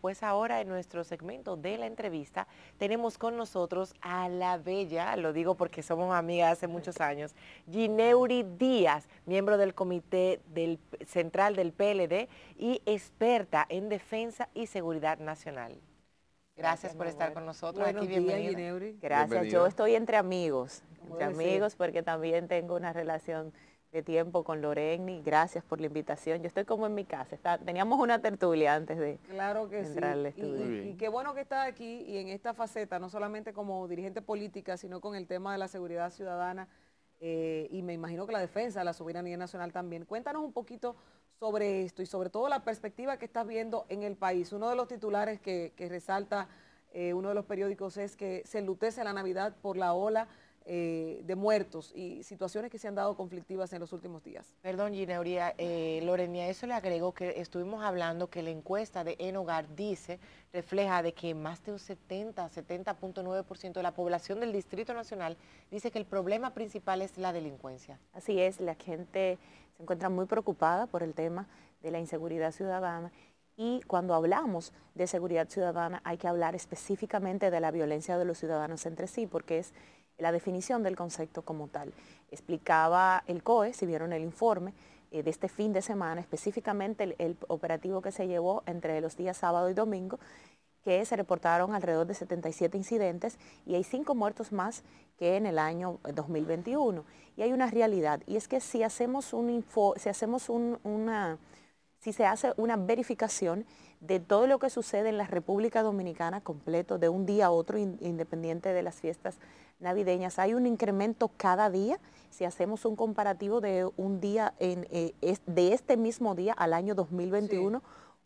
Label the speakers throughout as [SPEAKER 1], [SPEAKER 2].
[SPEAKER 1] Pues ahora en nuestro segmento de la entrevista tenemos con nosotros a la bella, lo digo porque somos amigas hace muchos años, Gineuri Díaz, miembro del Comité Central del PLD y experta en Defensa y Seguridad Nacional. Gracias, por estar con nosotros aquí, bienvenida. Gracias, yo estoy
[SPEAKER 2] entre amigos, entre amigos porque también tengo una relación de tiempo con Loreni. Gracias por la invitación. Yo estoy como en mi casa. teníamos una tertulia antes de
[SPEAKER 3] claro que Y, qué bueno que estás aquí y en esta faceta, no solamente como dirigente política, sino con el tema de la seguridad ciudadana eh, y me imagino que la defensa de la soberanía nacional también. Cuéntanos un poquito sobre esto y sobre todo la perspectiva que estás viendo en el país. Uno de los titulares que, resalta eh, uno de los periódicos es que se enlutece la Navidad por la ola eh, de muertos y situaciones que se han dado conflictivas en los últimos días. Perdón,
[SPEAKER 1] Gineuría, eh, a eso le agrego que estuvimos hablando que la encuesta de En Hogar dice, refleja de que más de un 70, 70.9% de la población del Distrito Nacional dice que el problema principal es la delincuencia. Así es, la gente se
[SPEAKER 2] encuentra muy preocupada por el tema de la inseguridad ciudadana y cuando hablamos de seguridad ciudadana hay que hablar específicamente de la violencia de los ciudadanos entre sí, porque es la definición del concepto como tal. Explicaba el COE, si vieron el informe, eh, de este fin de semana, específicamente el, operativo que se llevó entre los días sábado y domingo, que se reportaron alrededor de 77 incidentes y hay cinco muertos más que en el año 2021. Eh, y hay una realidad, y es que si hacemos un si hacemos una, si se hace una verificación, de todo lo que sucede en la República Dominicana completo, de un día a otro, independiente de las fiestas navideñas. Hay un incremento cada día, si hacemos un comparativo de un día, eh, de este mismo día al año 2021.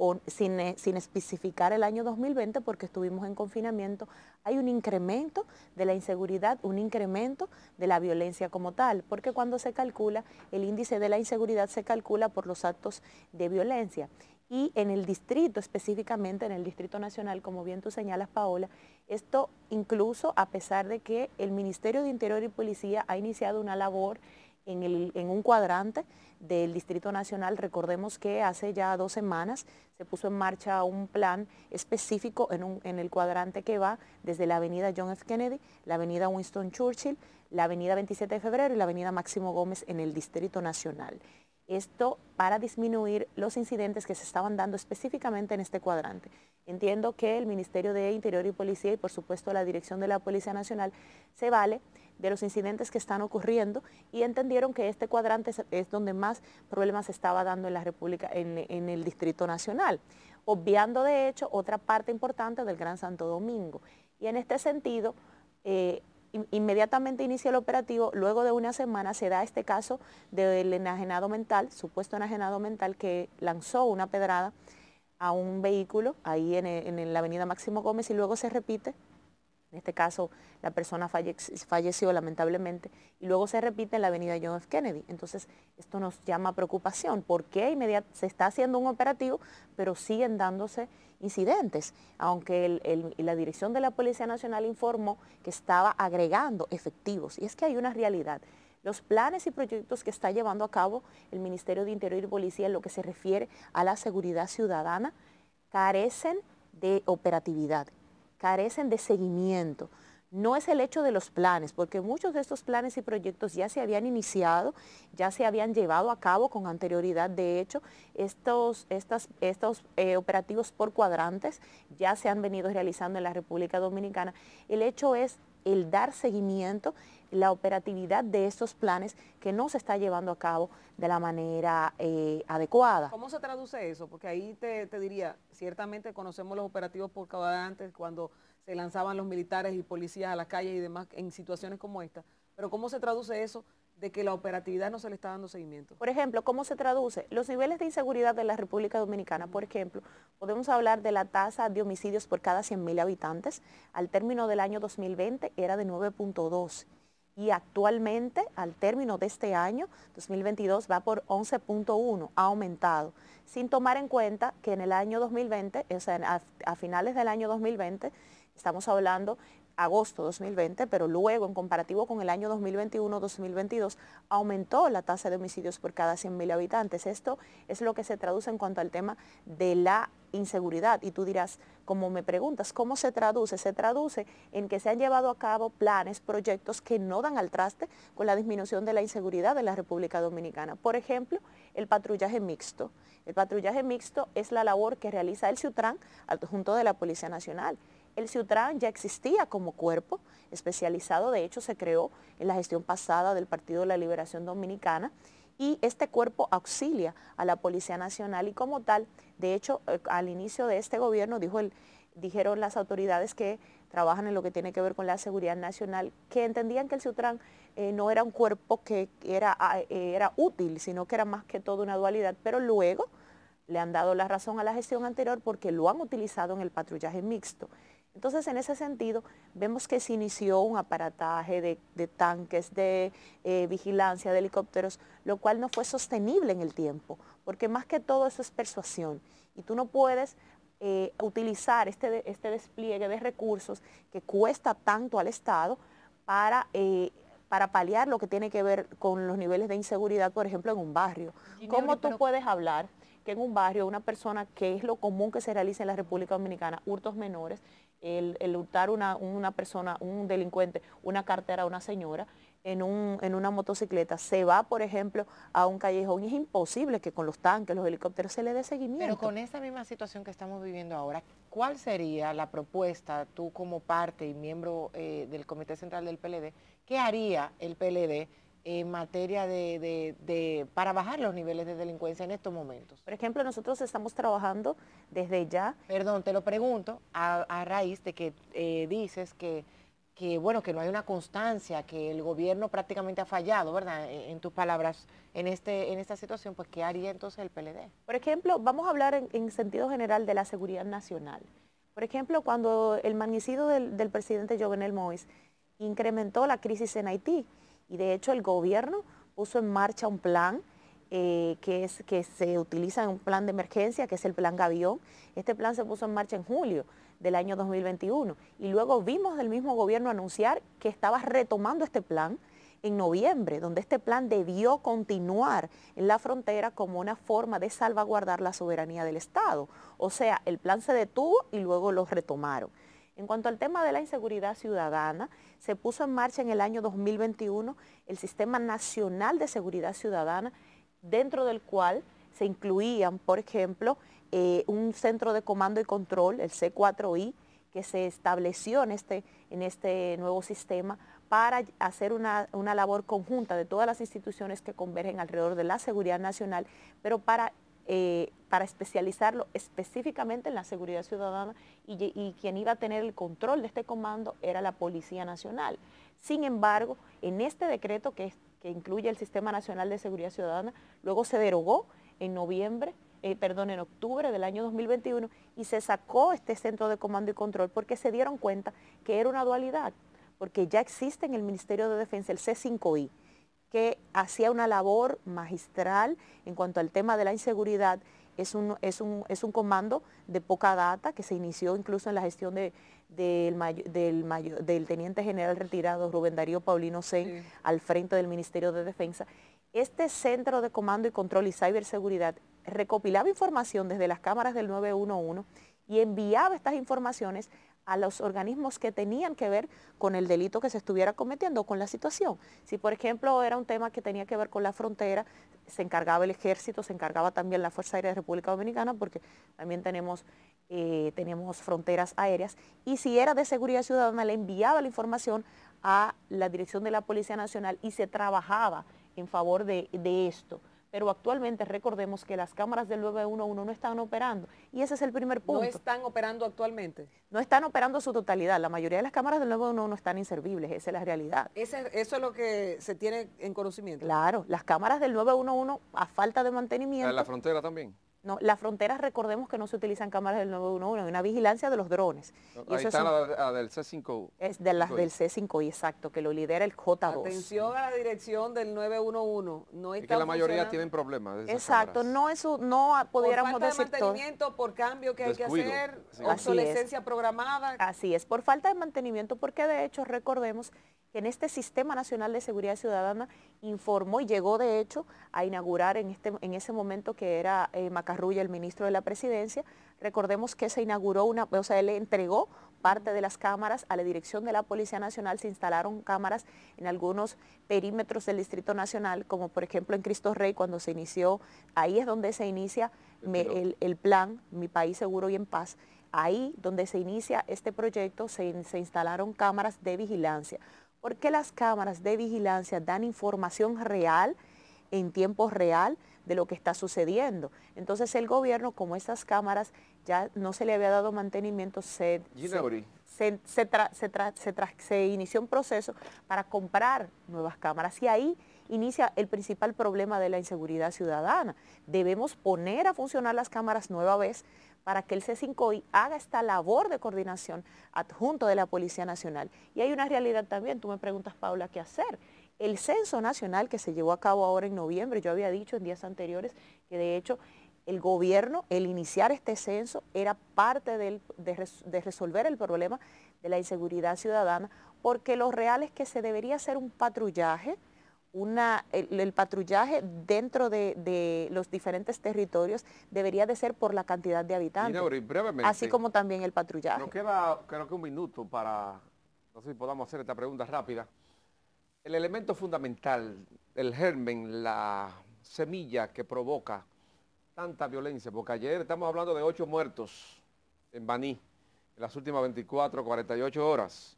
[SPEAKER 2] O sin, eh, sin, especificar el año 2020 porque estuvimos en confinamiento, hay un incremento de la inseguridad, un incremento de la violencia como tal, porque cuando se calcula, el índice de la inseguridad se calcula por los actos de violencia y en el distrito, específicamente en el Distrito Nacional, como bien tú señalas, Paola, esto incluso a pesar de que el Ministerio de Interior y Policía ha iniciado una labor en, un cuadrante del Distrito Nacional. Recordemos que hace ya dos semanas se puso en marcha un plan específico en, en el cuadrante que va desde la avenida John F. Kennedy, la avenida Winston Churchill, la avenida 27 de febrero y la avenida Máximo Gómez en el Distrito Nacional. Esto para disminuir los incidentes que se estaban dando específicamente en este cuadrante. Entiendo que el Ministerio de Interior y Policía y por supuesto la Dirección de la Policía Nacional se vale de los incidentes que están ocurriendo y entendieron que este cuadrante es donde más problemas se estaba dando en la República, en, el Distrito Nacional, obviando de hecho otra parte importante del Gran Santo Domingo. Y en este sentido, eh, inmediatamente inicia el operativo, luego de una semana se da este caso del enajenado mental, supuesto enajenado mental que lanzó una pedrada a un vehículo ahí en, la avenida Máximo Gómez y luego se repite en este caso la persona falleció, lamentablemente, y luego se repite en la avenida John F. Kennedy. Entonces, esto nos llama preocupación. ¿Por qué se está haciendo un operativo, pero siguen dándose incidentes? Aunque la dirección de la Policía Nacional informó que estaba agregando efectivos. Y es que hay una realidad. Los planes y proyectos que está llevando a cabo el Ministerio de Interior y Policía en lo que se refiere a la seguridad ciudadana carecen de operatividad carecen de seguimiento. No es el hecho de los planes, porque muchos de estos planes y proyectos ya se habían iniciado, ya se habían llevado a cabo con anterioridad. De hecho, estos, estas, estos eh, operativos por cuadrantes ya se han venido realizando en la República Dominicana. El hecho es el dar seguimiento, la operatividad de estos planes que no se está llevando a cabo de la manera eh, adecuada. ¿Cómo
[SPEAKER 3] se traduce eso? Porque ahí te, diría, ciertamente conocemos los operativos por cada antes cuando se lanzaban los militares y policías a las calles y demás en situaciones como esta, pero ¿cómo se traduce eso de que la operatividad no se le está dando seguimiento. Por ejemplo, ¿cómo
[SPEAKER 2] se traduce? Los niveles de inseguridad de la República Dominicana, por ejemplo, podemos hablar de la tasa de homicidios por cada 100.000 habitantes. Al término del año 2020 era de 9.2 y actualmente, al término de este año, 2022, va por 11.1, ha aumentado, sin tomar en cuenta que en el año 2020, o sea, a, a finales del año 2020, estamos hablando agosto 2020, pero luego en comparativo con el año 2021-2022 aumentó la tasa de homicidios por cada 100.000 habitantes. Esto es lo que se traduce en cuanto al tema de la inseguridad. Y tú dirás, como me preguntas, ¿cómo se traduce? Se traduce en que se han llevado a cabo planes, proyectos que no dan al traste con la disminución de la inseguridad de la República Dominicana. Por ejemplo, el patrullaje mixto. El patrullaje mixto es la labor que realiza el Ciutran junto de la Policía Nacional. El CIUTRAN ya existía como cuerpo especializado, de hecho se creó en la gestión pasada del Partido de la Liberación Dominicana y este cuerpo auxilia a la Policía Nacional y como tal, de hecho eh, al inicio de este gobierno dijo dijeron las autoridades que trabajan en lo que tiene que ver con la seguridad nacional, que entendían que el CIUTRAN eh, no era un cuerpo que era, ah, eh, era útil, sino que era más que todo una dualidad, pero luego le han dado la razón a la gestión anterior porque lo han utilizado en el patrullaje mixto. Entonces, en ese sentido, vemos que se inició un aparataje de, tanques, de eh, vigilancia, de helicópteros, lo cual no fue sostenible en el tiempo, porque más que todo eso es persuasión. Y tú no puedes eh, utilizar este, este despliegue de recursos que cuesta tanto al Estado para eh, para paliar lo que tiene que ver con los niveles de inseguridad, por ejemplo, en un barrio. ¿Cómo tú puedes hablar que en un barrio una persona, que es lo común que se realiza en la República Dominicana, hurtos menores, el, el hurtar una, una persona, un delincuente, una cartera a una señora, en, un, en, una motocicleta, se va, por ejemplo, a un callejón y es imposible que con los tanques, los helicópteros se le dé seguimiento. Pero con
[SPEAKER 1] esa misma situación que estamos viviendo ahora, ¿cuál sería la propuesta, tú como parte y miembro eh, del Comité Central del PLD, ¿Qué haría el PLD en materia de, para bajar los niveles de delincuencia en estos momentos? Por ejemplo, nosotros estamos trabajando desde ya. Perdón, te lo pregunto a, raíz de que eh, dices que, bueno, que no hay una constancia, que el gobierno prácticamente ha fallado, ¿verdad? E, en, tus palabras, en, este, en esta situación, pues ¿qué haría entonces el PLD?
[SPEAKER 2] Por ejemplo, vamos a hablar en, sentido general de la seguridad nacional. Por ejemplo, cuando el magnicidio del, del presidente Jovenel Mois incrementó la crisis en Haití. Y de hecho el gobierno puso en marcha un plan eh, que, es, que se utiliza en un plan de emergencia, que es el plan Gavión. Este plan se puso en marcha en julio del año 2021. Y luego vimos del mismo gobierno anunciar que estaba retomando este plan en noviembre, donde este plan debió continuar en la frontera como una forma de salvaguardar la soberanía del Estado. O sea, el plan se detuvo y luego lo retomaron. En cuanto al tema de la inseguridad ciudadana, se puso en marcha en el año 2021 el Sistema Nacional de Seguridad Ciudadana, dentro del cual se incluían, por ejemplo, eh, un centro de comando y control, el C4I, que se estableció en este, en este nuevo sistema para hacer una, una labor conjunta de todas las instituciones que convergen alrededor de la seguridad nacional, pero para eh, para especializarlo específicamente en la seguridad ciudadana y, quien iba a tener el control de este comando era la Policía Nacional. Sin embargo, en este decreto que, incluye el Sistema Nacional de Seguridad Ciudadana, luego se derogó en noviembre eh, perdón, en octubre del año 2021 y se sacó este centro de comando y control porque se dieron cuenta que era una dualidad, porque ya existe en el Ministerio de Defensa el C5I que hacía una labor magistral en cuanto al tema de la inseguridad. Es un, es es un comando de poca data que se inició incluso en la gestión del, del, teniente general retirado Rubén Darío Paulino C. al frente del Ministerio de Defensa. Este Centro de Comando y Control y Ciberseguridad recopilaba información desde las cámaras del 911 y enviaba estas informaciones a los organismos que tenían que ver con el delito que se estuviera cometiendo con la situación. Si por ejemplo era un tema que tenía que ver con la frontera, se encargaba el ejército, se encargaba también la Fuerza Aérea de República Dominicana porque también tenemos, eh, fronteras aéreas y si era de seguridad ciudadana le enviaba la información a la dirección de la Policía Nacional y se trabajaba en favor de esto pero actualmente recordemos que las cámaras del 911 no están operando y ese es el primer punto. ¿No están
[SPEAKER 3] operando actualmente?
[SPEAKER 2] No están operando su totalidad, la mayoría de las cámaras del 911 están inservibles, esa es la realidad.
[SPEAKER 3] ¿Eso es lo que se tiene en conocimiento?
[SPEAKER 2] Claro, las cámaras del 911 a falta de mantenimiento. ¿En la
[SPEAKER 4] frontera
[SPEAKER 3] también?
[SPEAKER 2] las fronteras, recordemos que no se utilizan cámaras del 911, hay una vigilancia de los drones. Y Ahí está la,
[SPEAKER 4] ah, del C5. u Es de las del
[SPEAKER 2] C5, y exacto, que lo lidera el J2. Atención
[SPEAKER 3] a la dirección del 911. No es que la mayoría tienen problemas. exacto, no eso, no pudiéramos por falta de mantenimiento, por cambio que hay que hacer, obsolescencia programada.
[SPEAKER 2] Así es, por falta de mantenimiento, porque de hecho recordemos que en este Sistema Nacional de Seguridad Ciudadana informó y llegó de hecho a inaugurar en, este, en ese momento que era eh, Macarrulla el ministro de la presidencia. Recordemos que se inauguró una, o sea, él entregó parte de las cámaras a la dirección de la Policía Nacional, se instalaron cámaras en algunos perímetros del Distrito Nacional, como por ejemplo en Cristo Rey cuando se inició, ahí es donde se inicia el, plan Mi País Seguro y en Paz ahí donde se inicia este proyecto se, se, instalaron cámaras de vigilancia qué las cámaras de vigilancia dan información real en tiempo real de lo que está sucediendo. Entonces el gobierno, como estas cámaras ya no se le había dado mantenimiento, se, inició un proceso para comprar nuevas cámaras y ahí inicia el principal problema de la inseguridad ciudadana. Debemos poner a funcionar las cámaras nueva vez para que el C5I haga esta labor de coordinación adjunto de la Policía Nacional. Y hay una realidad también, tú me preguntas, Paula, ¿qué hacer? El censo nacional que se llevó a cabo ahora en noviembre, yo había dicho en días anteriores que de hecho el gobierno, el iniciar este censo, era parte de, resolver el problema de la inseguridad ciudadana, porque lo real es que se debería hacer un patrullaje el, patrullaje dentro de, los diferentes territorios debería de ser por la cantidad de habitantes, así como también el
[SPEAKER 4] patrullaje. Nos queda creo que un minuto para, no sé si podamos hacer esta pregunta rápida. El elemento fundamental, el germen, la semilla que provoca tanta violencia, porque ayer estamos hablando de ocho muertos en Baní, en las últimas 24, 48 horas.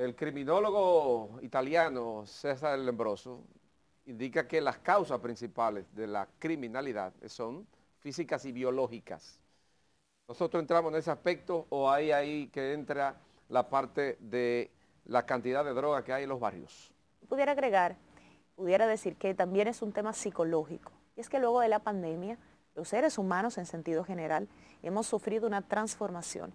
[SPEAKER 4] El criminólogo italiano César Lembroso indica que las causas principales de la criminalidad son físicas y biológicas. ¿Nosotros entramos en ese aspecto o hay ahí que entra la parte de la cantidad de droga que hay en los barrios?
[SPEAKER 2] Pudiera agregar, pudiera decir que también es un tema psicológico. Y es que luego de la pandemia, los seres humanos en sentido general hemos sufrido una transformación.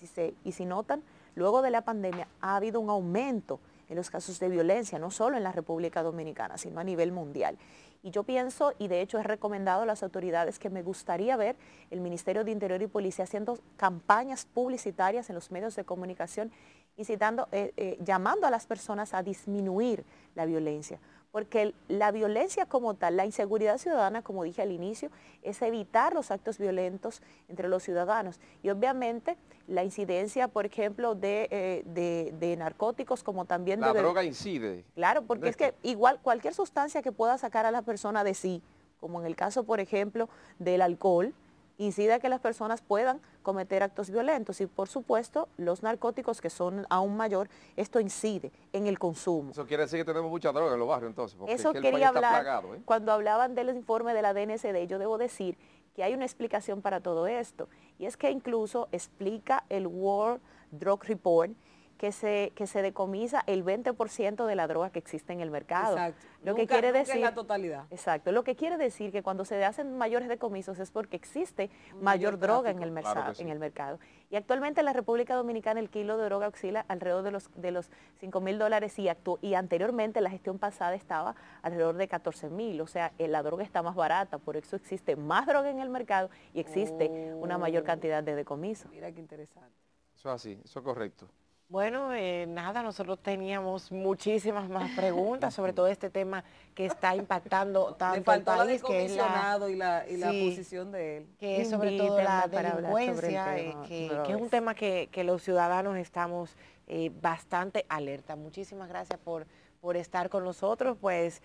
[SPEAKER 2] Y si, y si notan, luego de la pandemia ha habido un aumento en los casos de violencia, no solo en la República Dominicana, sino a nivel mundial. Y yo pienso, y de hecho he recomendado a las autoridades que me gustaría ver el Ministerio de Interior y Policía haciendo campañas publicitarias en los medios de comunicación, y citando eh, eh, llamando a las personas a disminuir la violencia, porque la violencia como tal, la inseguridad ciudadana, como dije al inicio, es evitar los actos violentos entre los ciudadanos. Y obviamente la incidencia, por ejemplo, de, eh, de, narcóticos, como también la de... La droga
[SPEAKER 4] incide.
[SPEAKER 2] Claro, porque es que este. igual cualquier sustancia que pueda sacar a la persona de sí, como en el caso, por ejemplo, del alcohol, incida que las personas puedan cometer actos violentos y por supuesto los narcóticos que son aún mayor, esto incide en el
[SPEAKER 4] consumo. Eso quiere decir que tenemos mucha droga en los barrios entonces. Eso quería hablar, ¿eh?
[SPEAKER 2] cuando hablaban del informe de la DNCD, yo debo decir que hay una explicación para todo esto y es que incluso explica el World Drug Report que se, que se decomisa el 20% de la droga que existe en el mercado. Exacto. Lo que quiere decir, la totalidad. Exacto. Lo que quiere decir que cuando se hacen mayores decomisos es porque existe mayor, droga en, el mercado, en el mercado. Y actualmente en la República Dominicana el kilo de droga oscila alrededor de los, de los 5 mil dólares y, y anteriormente la gestión pasada estaba alrededor de 14 mil. O sea, eh, la droga está más barata, por eso existe más droga en el mercado y existe una mayor oh. cantidad de decomisos. Mira
[SPEAKER 1] qué interesante.
[SPEAKER 4] Eso es así, eso es correcto.
[SPEAKER 1] Bueno, eh, nada, nosotros teníamos muchísimas más preguntas sobre todo este tema que está impactando tanto el país, que es la, y,
[SPEAKER 3] la, y posición de él. Que es sobre todo la delincuencia, eh, que, es un
[SPEAKER 1] tema que, los ciudadanos estamos eh, bastante alerta. Muchísimas gracias por, por estar con nosotros. Pues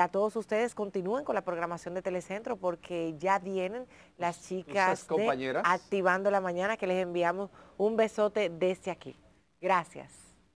[SPEAKER 1] a todos ustedes continúen con la programación de Telecentro porque ya vienen las chicas Activando la Mañana que les enviamos un besote desde aquí. Gracias.